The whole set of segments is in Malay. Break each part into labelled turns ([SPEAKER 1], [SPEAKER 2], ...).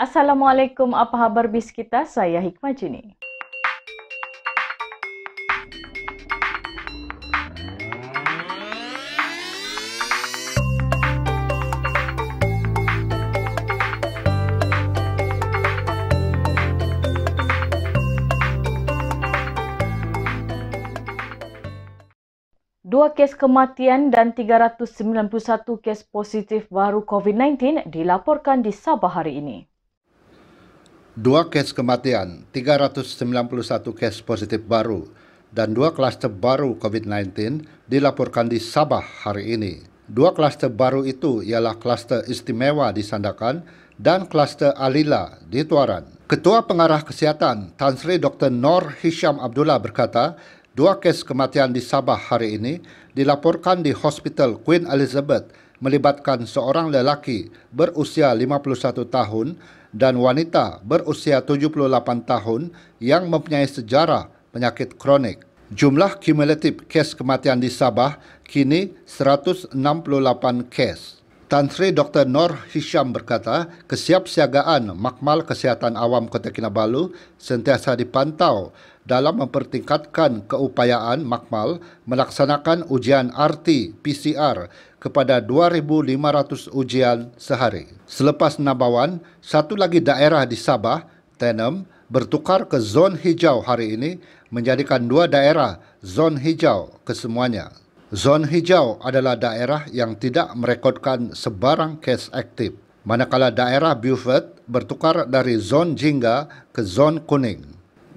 [SPEAKER 1] Assalamualaikum, apa khabar bis kita? Saya Hikmah Jini. Dua kes kematian dan 391 kes positif baru COVID-19 dilaporkan di Sabah hari ini
[SPEAKER 2] dua kes kematian, 391 kes positif baru dan dua klaster baru COVID-19 dilaporkan di Sabah hari ini. Dua klaster baru itu ialah klaster istimewa di Sandakan dan klaster Alila di Tuaran. Ketua Pengarah Kesihatan Tan Sri Dr. Nor Hisham Abdullah berkata, dua kes kematian di Sabah hari ini dilaporkan di Hospital Queen Elizabeth melibatkan seorang lelaki berusia 51 tahun dan wanita berusia 78 tahun yang mempunyai sejarah penyakit kronik. Jumlah kumulatif kes kematian di Sabah kini 168 kes. Tan Sri Dr. Nor Hisham berkata, kesiapsiagaan makmal kesihatan awam Kota Kinabalu sentiasa dipantau dalam mempertingkatkan keupayaan makmal melaksanakan ujian RT-PCR kepada 2,500 ujian sehari. Selepas Nabawan, satu lagi daerah di Sabah, Tenem, bertukar ke zon hijau hari ini menjadikan dua daerah zon hijau kesemuanya. Zon hijau adalah daerah yang tidak merekodkan sebarang kes aktif. Manakala daerah Beaufort bertukar dari zon jingga ke zon kuning.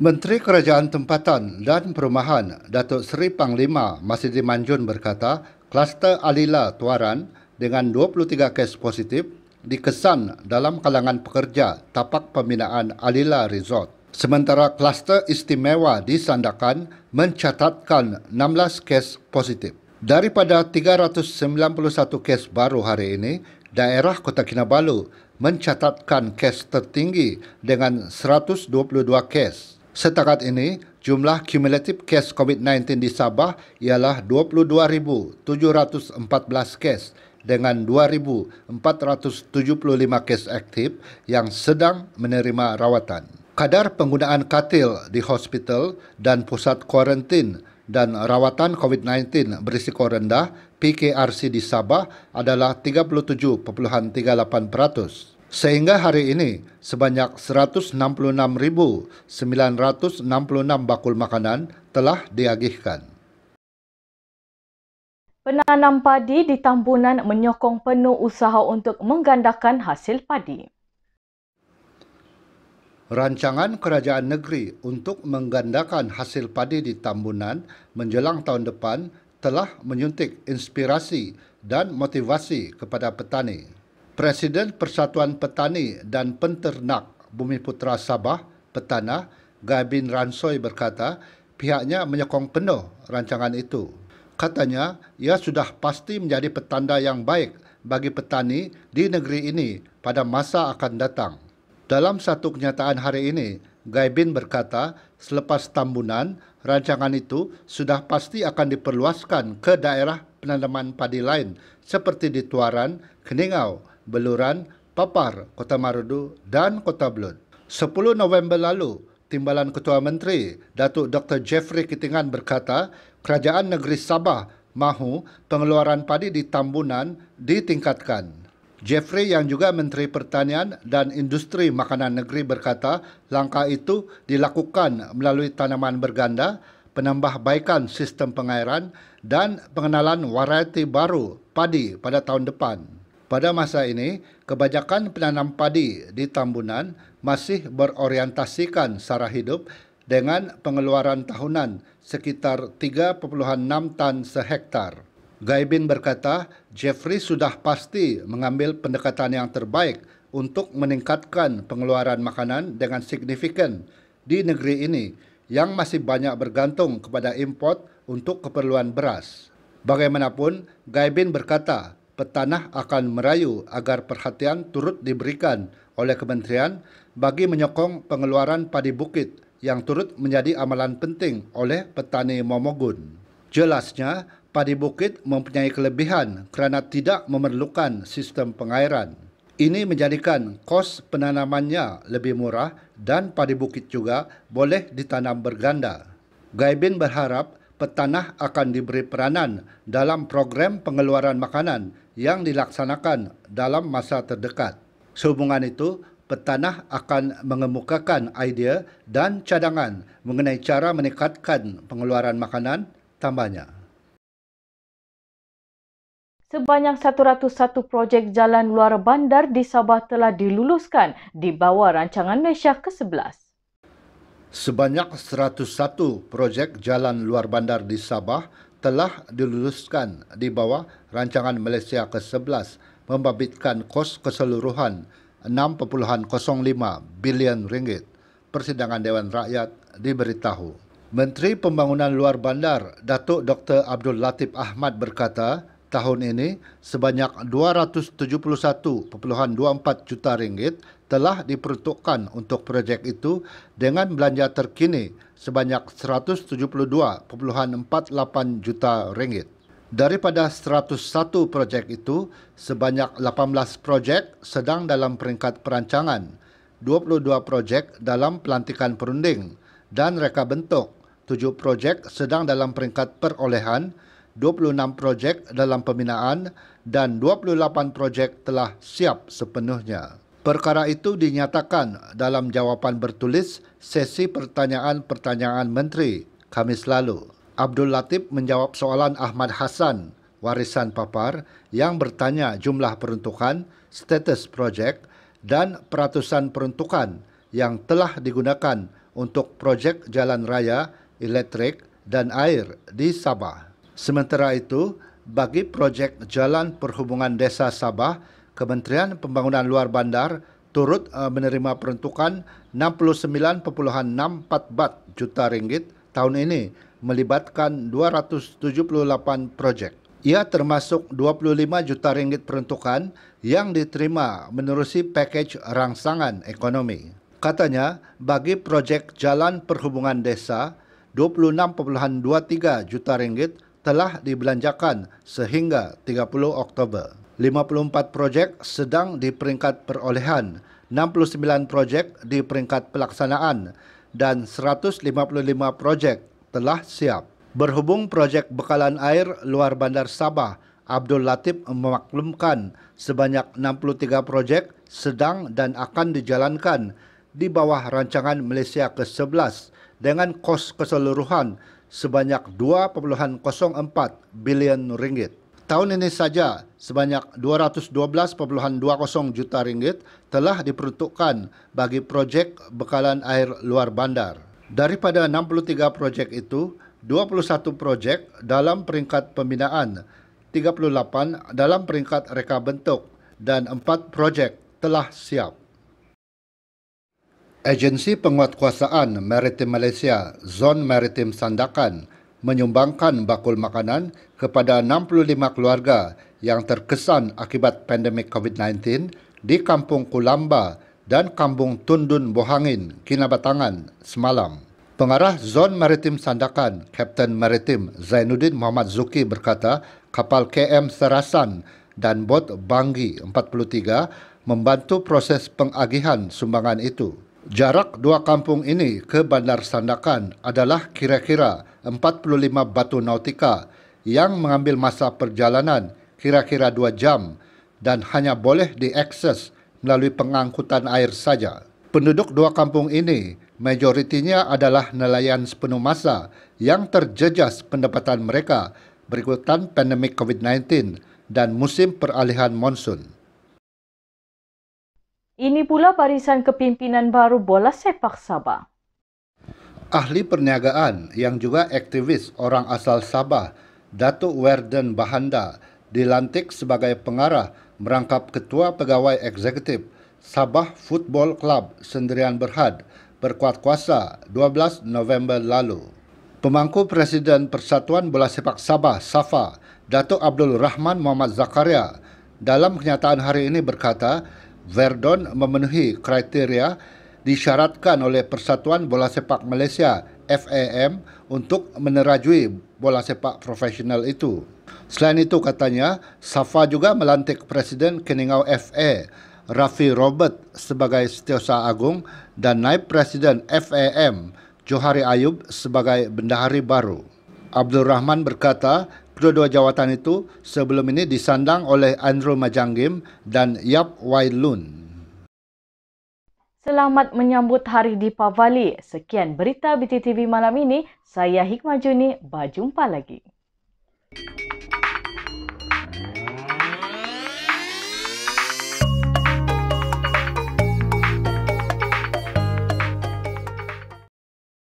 [SPEAKER 2] Menteri Kerajaan Tempatan dan Perumahan Datuk Seri Panglima Masjid Manjun berkata Kluster Alila Tuaran dengan 23 kes positif dikesan dalam kalangan pekerja tapak pembinaan Alila Resort. Sementara kluster istimewa di Sandakan mencatatkan 16 kes positif. Daripada 391 kes baru hari ini, daerah Kota Kinabalu mencatatkan kes tertinggi dengan 122 kes. Setakat ini, jumlah kumulatif kes COVID-19 di Sabah ialah 22,714 kes dengan 2,475 kes aktif yang sedang menerima rawatan. Kadar penggunaan katil di hospital dan pusat kuarantin dan rawatan COVID-19 berisiko rendah PKRC di Sabah adalah 37.38%. Sehingga hari ini sebanyak 166,966 bakul makanan telah diagihkan.
[SPEAKER 1] Penanam padi di Tambunan menyokong penuh usaha untuk menggandakan hasil padi.
[SPEAKER 2] Rancangan Kerajaan Negeri untuk menggandakan hasil padi di Tambunan menjelang tahun depan telah menyuntik inspirasi dan motivasi kepada petani. Presiden Persatuan Petani dan Penternak Bumiputra Sabah Petana Gabin Ransoy berkata pihaknya menyokong penuh rancangan itu. Katanya ia sudah pasti menjadi petanda yang baik bagi petani di negeri ini pada masa akan datang. Dalam satu kenyataan hari ini, Gaibin berkata selepas tambunan, rancangan itu sudah pasti akan diperluaskan ke daerah penanaman padi lain seperti di Tuaran, Keningau, Beluran, Papar, Kota Marudu dan Kota Blut. 10 November lalu, Timbalan Ketua Menteri Datuk Dr. Jeffrey Kitingan berkata, Kerajaan Negeri Sabah mahu pengeluaran padi di Tambunan ditingkatkan. Jeffrey yang juga Menteri Pertanian dan Industri Makanan Negeri berkata, langkah itu dilakukan melalui tanaman berganda, penambahbaikan sistem pengairan dan pengenalan varieti baru padi pada tahun depan. Pada masa ini, kebanyakan penanam padi di Tambunan masih berorientasikan sara hidup dengan pengeluaran tahunan sekitar 3.6 tan sehektar. Gaibin berkata, Jeffrey sudah pasti mengambil pendekatan yang terbaik untuk meningkatkan pengeluaran makanan dengan signifikan di negeri ini yang masih banyak bergantung kepada import untuk keperluan beras. Bagaimanapun, Gaibin berkata, petanah akan merayu agar perhatian turut diberikan oleh kementerian bagi menyokong pengeluaran padi bukit yang turut menjadi amalan penting oleh petani Momogun. Jelasnya, padi bukit mempunyai kelebihan kerana tidak memerlukan sistem pengairan. Ini menjadikan kos penanamannya lebih murah dan padi bukit juga boleh ditanam berganda. Gaibin berharap petanah akan diberi peranan dalam program pengeluaran makanan yang dilaksanakan dalam masa terdekat. Sehubungan itu, petanah akan mengemukakan idea dan cadangan mengenai cara meningkatkan pengeluaran makanan tambahnya.
[SPEAKER 1] Sebanyak 101 projek jalan luar bandar di Sabah telah diluluskan di bawah rancangan Malaysia ke-11.
[SPEAKER 2] Sebanyak 101 projek jalan luar bandar di Sabah telah diluluskan di bawah rancangan Malaysia ke-11 membabitkan kos keseluruhan 6.05 bilion ringgit. Persidangan Dewan Rakyat diberitahu. Menteri Pembangunan Luar Bandar Datuk Dr. Abdul Latif Ahmad berkata, tahun ini sebanyak 271.24 juta ringgit telah diperuntukkan untuk projek itu dengan belanja terkini sebanyak 172.48 juta ringgit. Daripada 101 projek itu, sebanyak 18 projek sedang dalam peringkat perancangan, 22 projek dalam pelantikan perunding dan reka bentuk, 7 projek sedang dalam peringkat perolehan, 26 projek dalam pembinaan dan 28 projek telah siap sepenuhnya. Perkara itu dinyatakan dalam jawapan bertulis sesi pertanyaan-pertanyaan menteri Kamis lalu. Abdul Latif menjawab soalan Ahmad Hasan, warisan papar yang bertanya jumlah peruntukan, status projek dan peratusan peruntukan yang telah digunakan untuk projek jalan raya, elektrik dan air di Sabah. Sementara itu, bagi projek jalan perhubungan desa Sabah Kementerian Pembangunan Luar Bandar turut eh, menerima peruntukan 69.64 juta ringgit tahun ini melibatkan 278 projek. Ia termasuk 25 juta ringgit peruntukan yang diterima menerusi pakej rangsangan ekonomi. Katanya, bagi projek jalan perhubungan desa, 26.23 juta ringgit telah dibelanjakan sehingga 30 Oktober. 54 projek sedang di peringkat perolehan, 69 projek di peringkat pelaksanaan dan 155 projek telah siap. Berhubung projek bekalan air luar bandar Sabah, Abdul Latif memaklumkan sebanyak 63 projek sedang dan akan dijalankan di bawah rancangan Malaysia ke-11 dengan kos keseluruhan sebanyak 2.04 bilion ringgit tahun ini saja sebanyak 212.20 juta ringgit telah diperuntukkan bagi projek bekalan air luar bandar. Daripada 63 projek itu, 21 projek dalam peringkat pembinaan, 38 dalam peringkat reka bentuk dan 4 projek telah siap. Agensi Penguatkuasaan Maritim Malaysia, Zon Maritim Sandakan, menyumbangkan bakul makanan kepada 65 keluarga yang terkesan akibat pandemik COVID-19 di Kampung Kulamba dan Kampung Tundun Bohangin, Kinabatangan, semalam. Pengarah Zon Maritim Sandakan, Kapten Maritim Zainuddin Muhammad Zuki berkata, kapal KM Serasan dan bot Banggi 43 membantu proses pengagihan sumbangan itu. Jarak dua kampung ini ke Bandar Sandakan adalah kira-kira 45 batu nautika yang mengambil masa perjalanan kira-kira 2 jam dan hanya boleh diakses melalui pengangkutan air saja. Penduduk dua kampung ini majoritinya adalah nelayan sepenuh masa yang terjejas pendapatan mereka berikutan pandemik COVID-19 dan musim peralihan monsun.
[SPEAKER 1] Ini pula barisan kepimpinan baru bola sepak Sabah
[SPEAKER 2] ahli perniagaan yang juga aktivis orang asal Sabah, Datuk Werden Bahanda, dilantik sebagai pengarah merangkap Ketua Pegawai Eksekutif Sabah Football Club Sendirian Berhad berkuat kuasa 12 November lalu. Pemangku Presiden Persatuan Bola Sepak Sabah, SAFA, Datuk Abdul Rahman Muhammad Zakaria dalam kenyataan hari ini berkata, Verdon memenuhi kriteria disyaratkan oleh Persatuan Bola Sepak Malaysia FAM untuk menerajui bola sepak profesional itu. Selain itu katanya, Safa juga melantik Presiden Keningau FA Rafi Robert sebagai setiausaha agung dan Naib Presiden FAM Johari Ayub sebagai bendahari baru. Abdul Rahman berkata, kedua-dua jawatan itu sebelum ini disandang oleh Andrew Majangim dan Yap Wailun. Lun.
[SPEAKER 1] Selamat menyambut Hari Deepavali. Sekian berita BTTV malam ini. Saya Hikmah Juni. Berjumpa lagi. Thank you.